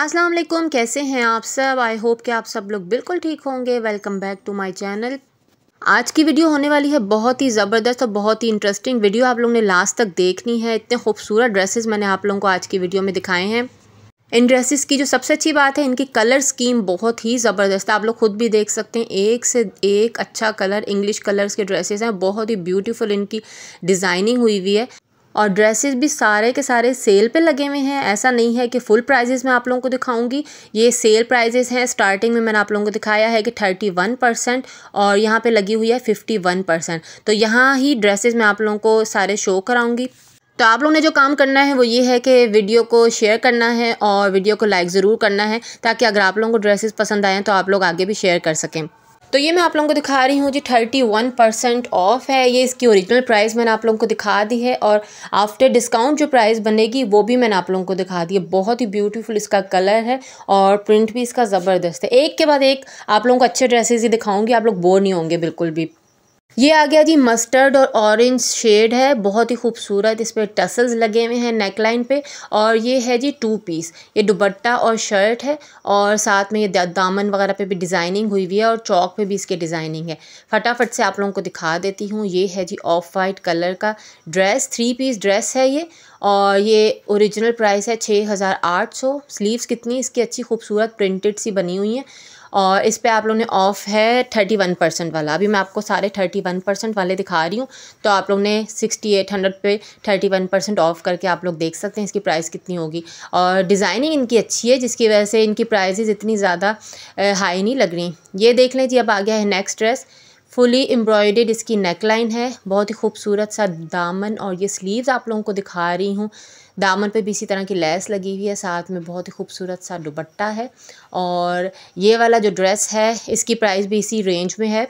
अस्सलाम वालेकुम कैसे हैं आप सब आई होप कि आप सब लोग बिल्कुल ठीक होंगे welcome back to my channel आज की वीडियो होने वाली है बहुत ही ज़बरदस्त और बहुत ही इंटरेस्टिंग वीडियो आप लोगों ने लास्ट तक देखनी है इतने खूबसूरत ड्रेसेस मैंने आप लोगों को आज की वीडियो में दिखाए हैं इन ड्रेसेस की जो सबसे अच्छी बात है इनकी कलर स्कीम बहुत ही ज़बरदस्त है आप लोग खुद भी देख सकते हैं एक से एक अच्छा कलर इंग्लिश कलर्स के ड्रेसेस हैं बहुत ही ब्यूटीफुल इनकी डिज़ाइनिंग हुई हुई है और ड्रेसेस भी सारे के सारे सेल पे लगे हुए हैं ऐसा नहीं है कि फुल प्राइजेस मैं आप लोगों को दिखाऊंगी ये सेल प्राइजेस हैं स्टार्टिंग में मैंने आप लोगों को दिखाया है कि थर्टी वन परसेंट और यहाँ पे लगी हुई है फिफ्टी वन परसेंट तो यहाँ ही ड्रेसेस मैं आप लोगों को सारे शो कराऊंगी तो आप लोगों ने जो काम करना है वो ये है कि वीडियो को शेयर करना है और वीडियो को लाइक ज़रूर करना है ताकि अगर आप लोगों को ड्रेसेस पसंद आएँ तो आप लोग आगे भी शेयर कर सकें तो ये मैं आप लोगों को दिखा रही हूँ जी थर्टी वन परसेंट ऑफ है ये इसकी ओरिजिनल प्राइस मैंने आप लोगों को दिखा दी है और आफ्टर डिस्काउंट जो प्राइस बनेगी वो भी मैंने आप लोगों को दिखा दी है बहुत ही ब्यूटीफुल इसका कलर है और प्रिंट भी इसका ज़बरदस्त है एक के बाद एक आप लोगों को अच्छे ड्रेसेज ही दिखाऊंगी आप लोग बोर नहीं होंगे बिल्कुल भी ये आ गया जी मस्टर्ड और ऑरेंज शेड है बहुत ही खूबसूरत इस पर टसल्स लगे हुए हैं नेकलाइन पे और ये है जी टू पीस ये दुबट्टा और शर्ट है और साथ में ये दामन वगैरह पे भी डिज़ाइनिंग हुई हुई है और चौक पे भी इसके डिज़ाइनिंग है फटाफट से आप लोगों को दिखा देती हूँ ये है जी ऑफ वाइट कलर का ड्रेस थ्री पीस ड्रेस है ये और ये ओरिजिनल प्राइस है छः हज़ार आठ सौ स्लीव्स कितनी इसकी अच्छी खूबसूरत प्रिंटेड सी बनी हुई हैं और इस पर आप लोग ने ऑफ़ है थर्टी वन परसेंट वाला अभी मैं आपको सारे थर्टी वन परसेंट वाले दिखा रही हूँ तो आप लोग ने सिक्सटी एट हंड्रेड पे थर्टी वन परसेंट ऑफ़ करके आप लोग देख सकते हैं इसकी प्राइस कितनी होगी और डिज़ाइनिंग इनकी अच्छी है जिसकी वजह से इनकी प्राइजेज़ इतनी ज़्यादा हाई नहीं लग रही ये देख लें जी अब आ गया है नेक्स्ट ड्रेस फुली एम्ब्रॉयडेड इसकी नेकलाइन है बहुत ही खूबसूरत सा दामन और ये स्लीव्स आप लोगों को दिखा रही हूँ दामन पे भी इसी तरह की लेस लगी हुई है साथ में बहुत ही खूबसूरत सा दुबट्टा है और ये वाला जो ड्रेस है इसकी प्राइस भी इसी रेंज में है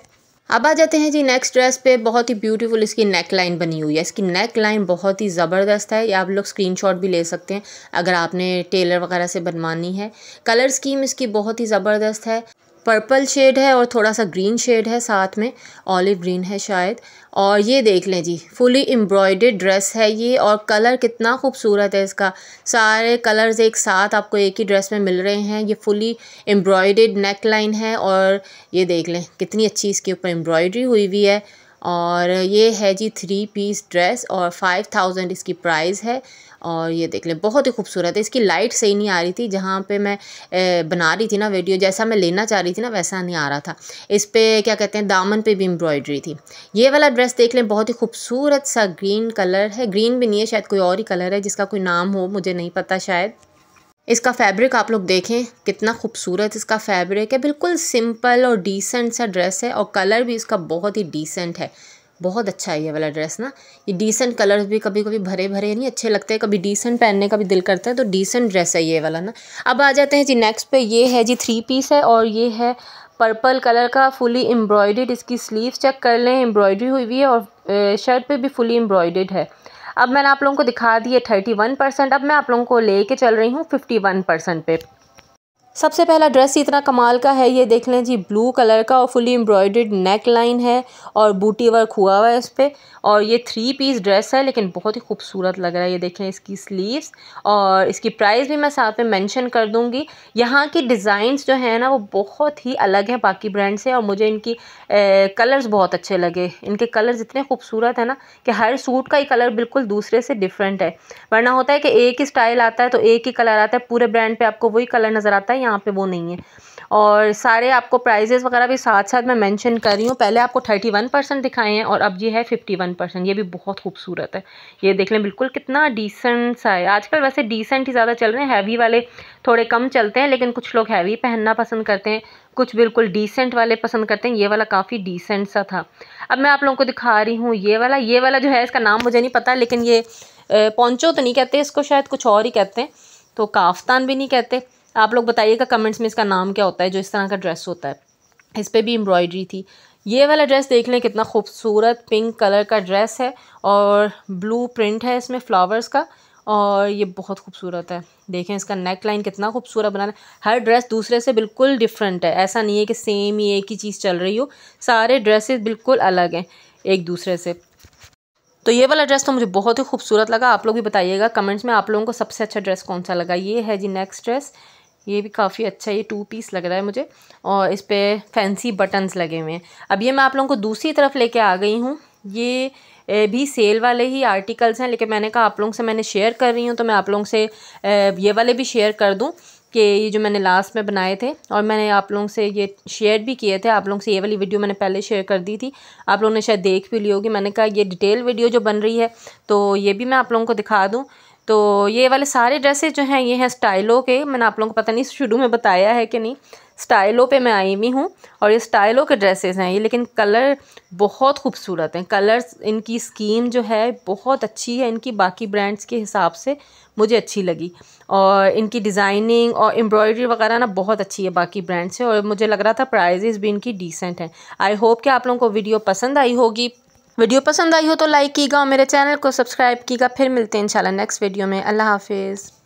अब आ जाते हैं जी नेक्स्ट ड्रेस पे बहुत ही ब्यूटीफुल इसकी नेक लाइन बनी हुई है इसकी नेक लाइन बहुत ही ज़बरदस्त है ये आप लोग स्क्रीनशॉट भी ले सकते हैं अगर आपने टेलर वगैरह से बनवानी है कलर स्कीम इसकी बहुत ही ज़बरदस्त है पर्पल शेड है और थोड़ा सा ग्रीन शेड है साथ में ऑलिव ग्रीन है शायद और ये देख लें जी फुली एम्ब्रॉयडेड ड्रेस है ये और कलर कितना खूबसूरत है इसका सारे कलर्स एक साथ आपको एक ही ड्रेस में मिल रहे हैं ये फुली एम्ब्रॉयडेड नेक लाइन है और ये देख लें कितनी अच्छी इसके ऊपर एम्ब्रॉयडरी हुई हुई है और ये है जी थ्री पीस ड्रेस और फाइव थाउजेंड इसकी प्राइस है और ये देख लें बहुत ही खूबसूरत है इसकी लाइट सही नहीं आ रही थी जहाँ पे मैं ए, बना रही थी ना वीडियो जैसा मैं लेना चाह रही थी ना वैसा नहीं आ रहा था इस पर क्या कहते हैं दामन पे भी एम्ब्रॉयडरी थी ये वाला ड्रेस देख लें बहुत ही खूबसूरत सा ग्रीन कलर है ग्रीन भी नहीं है शायद कोई और ही कलर है जिसका कोई नाम हो मुझे नहीं पता शायद इसका फैब्रिक आप लोग देखें कितना खूबसूरत इसका फैब्रिक है बिल्कुल सिंपल और डिसेंट सा ड्रेस है और कलर भी इसका बहुत ही डिसेंट है बहुत अच्छा है ये वाला ड्रेस ना ये डिसेंट कलर्स भी कभी कभी भरे भरे नहीं अच्छे लगते हैं कभी डिसेंट पहनने का भी दिल करता है तो डिसेंट ड्रेस है ये वाला ना अब आ जाते हैं जी नेक्स्ट पे ये है जी थ्री पीस है और ये है पर्पल कलर का फुली एम्ब्रॉयडेड इसकी स्लीव चेक कर लें एम्ब्रॉयडरी हुई हुई है और शर्ट पे भी फुली एम्ब्रॉयडेड है अब मैंने आप लोगों को दिखा दिए थर्टी वन परसेंट अब मैं आप लोगों को लेके चल रही हूँ फिफ्टी वन परसेंट पे सबसे पहला ड्रेस इतना कमाल का है ये देख लें जी ब्लू कलर का और फुली एम्ब्रॉयड्रेड नेक लाइन है और बूटी वर्क हुआ हुआ है इस पर और ये थ्री पीस ड्रेस है लेकिन बहुत ही खूबसूरत लग रहा है ये देखें इसकी स्लीव्स और इसकी प्राइस भी मैं साथ में मेंशन कर दूंगी यहाँ की डिज़ाइंस जो है ना वो बहुत ही अलग है बाकी ब्रांड से और मुझे इनकी ए, कलर्स बहुत अच्छे लगे इनके कलर्स इतने खूबसूरत है ना कि हर सूट का ही कलर बिल्कुल दूसरे से डिफरेंट है वरना होता है कि एक ही स्टाइल आता है तो एक ही कलर आता है पूरे ब्रांड पर आपको वही कलर नज़र आता है यहाँ पे वो नहीं है और सारे आपको प्राइजेज़ वगैरह भी साथ साथ मैं मेंशन कर रही हूँ पहले आपको थर्टी वन परसेंट दिखाए हैं और अब ये है फिफ्टी वन परसेंट ये भी बहुत खूबसूरत है ये देख लें बिल्कुल कितना डिसेंट सा है आजकल वैसे डिसेंट ही ज़्यादा चल रहे हैं हैवी वाले थोड़े कम चलते हैं लेकिन कुछ लोग हैवी पहनना पसंद करते हैं कुछ बिल्कुल डिसेंट वाले पसंद करते हैं ये वाला काफ़ी डिसेंट सा था अब मैं आप लोगों को दिखा रही हूँ ये वाला ये वाला जो है इसका नाम मुझे नहीं पता लेकिन ये पौचो तो नहीं कहते इसको शायद कुछ और ही कहते हैं तो काफ्तान भी नहीं कहते आप लोग बताइएगा कमेंट्स में इसका नाम क्या होता है जो इस तरह का ड्रेस होता है इस पर भी एम्ब्रॉयडरी थी ये वाला ड्रेस देख लें कितना खूबसूरत पिंक कलर का ड्रेस है और ब्लू प्रिंट है इसमें फ्लावर्स का और ये बहुत खूबसूरत है देखें इसका नेक लाइन कितना खूबसूरत बनाना है हर ड्रेस दूसरे से बिल्कुल डिफरेंट है ऐसा नहीं है कि सेम ही एक ही चीज़ चल रही हो सारे ड्रेसेस बिल्कुल अलग हैं एक दूसरे से तो ये वाला ड्रेस तो मुझे बहुत ही खूबसूरत लगा आप लोग भी बताइएगा कमेंट्स में आप लोगों को सबसे अच्छा ड्रेस कौन सा लगा ये है जी नेक्स्ट ड्रेस ये भी काफ़ी अच्छा ये टू पीस लग रहा है मुझे और इस पर फैंसी बटन्स लगे हुए हैं अब ये मैं आप लोगों को दूसरी तरफ लेके आ गई हूँ ये भी सेल वाले ही आर्टिकल्स हैं लेकिन मैंने कहा आप लोगों से मैंने शेयर कर रही हूँ तो मैं आप लोगों से ये वाले भी शेयर कर दूँ कि ये जो मैंने लास्ट में बनाए थे और मैंने आप लोगों से ये शेयर भी किए थे आप लोगों से ये वाली वीडियो मैंने पहले शेयर कर दी थी आप लोगों ने शायद देख भी ली होगी मैंने कहा ये डिटेल वीडियो जो बन रही है तो ये भी मैं आप लोगों को दिखा दूँ तो ये वाले सारे ड्रेसेज जो हैं ये हैं स्टाइलो के मैंने आप लोगों को पता नहीं शुरू में बताया है कि नहीं स्टाइलो पे मैं आई हुई हूँ और ये स्टाइलो के ड्रेसेस हैं ये लेकिन कलर बहुत खूबसूरत हैं कलर्स इनकी स्कीम जो है बहुत अच्छी है इनकी बाकी ब्रांड्स के हिसाब से मुझे अच्छी लगी और इनकी डिज़ाइनिंग और एम्ब्रॉयडरी वगैरह ना बहुत अच्छी है बाकी ब्रांड से और मुझे लग रहा था प्राइजेज़ भी इनकी डिसेंट हैं आई होप कि आप लोगों को वीडियो पसंद आई होगी वीडियो पसंद आई हो तो लाइक कीगा और मेरे चैनल को सब्सक्राइब कीगा फिर मिलते हैं इंशाल्लाह नेक्स्ट वीडियो में अल्लाह हाफिज़